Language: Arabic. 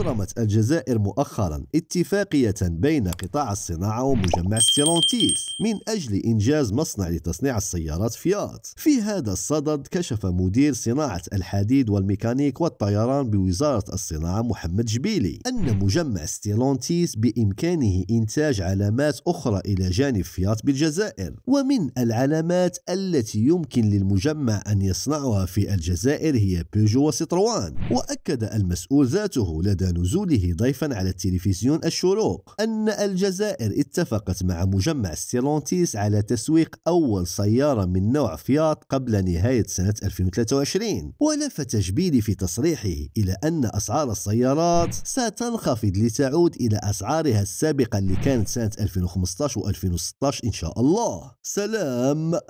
أبرمت الجزائر مؤخرا اتفاقية بين قطاع الصناعة ومجمع ستيرونتيس من أجل إنجاز مصنع لتصنيع السيارات فيات في هذا الصدد كشف مدير صناعة الحديد والميكانيك والطيران بوزارة الصناعة محمد جبيلي أن مجمع ستيرونتيس بإمكانه إنتاج علامات أخرى إلى جانب فيات بالجزائر ومن العلامات التي يمكن للمجمع أن يصنعها في الجزائر هي بيجو وستروان وأكد المسؤول ذاته لدى نزوله ضيفا على التلفزيون الشروق أن الجزائر اتفقت مع مجمع ستيلونتيس على تسويق أول سيارة من نوع فيات قبل نهاية سنة 2023 ولف جبيلي في تصريحه إلى أن أسعار السيارات ستنخفض لتعود إلى أسعارها السابقة اللي كانت سنة 2015 و2016 إن شاء الله سلام